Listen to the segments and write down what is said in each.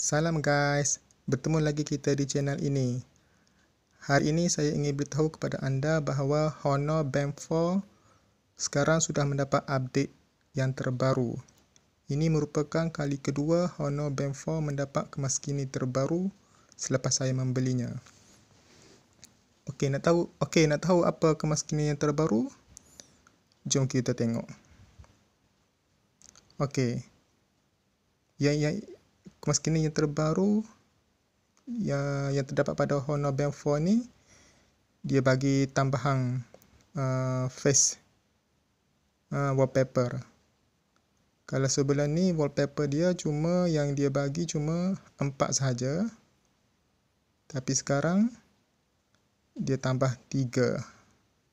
Salam guys, bertemu lagi kita di channel ini. Hari ini saya ingin beritahu kepada anda bahawa Honor Band 4 sekarang sudah mendapat update yang terbaru. Ini merupakan kali kedua Honor Band 4 mendapat kini terbaru selepas saya membelinya. Okey, nak tahu okey, nak tahu apa kemas kini yang terbaru? Jom kita tengok. Okey. Yang, yang kemaskinan yang terbaru yang, yang terdapat pada Honor Band 4 ni dia bagi tambahan uh, face uh, wallpaper kalau sebelum ni wallpaper dia cuma yang dia bagi cuma empat sahaja tapi sekarang dia tambah tiga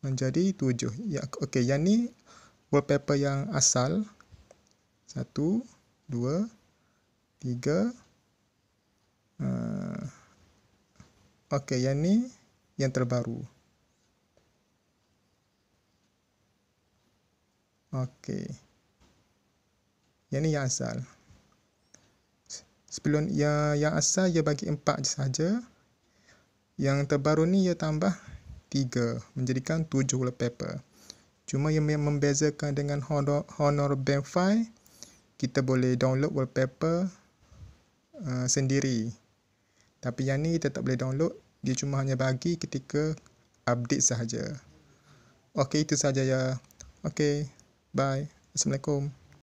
menjadi tujuh ya, ok yang ni wallpaper yang asal satu dua tiga uh, ok yang ni yang terbaru ok yang ni yang asal sebelum ya yang asal dia ya bagi empat je sahaja yang terbaru ni dia ya tambah tiga menjadikan tujuh wallpaper cuma yang membezakan dengan Honor, Honor Band 5 kita boleh download wallpaper Uh, sendiri. Tapi yang ni kita tak boleh download. Dia cuma hanya bagi ketika update sahaja. Okey, itu sahaja ya. Okey, bye. Assalamualaikum.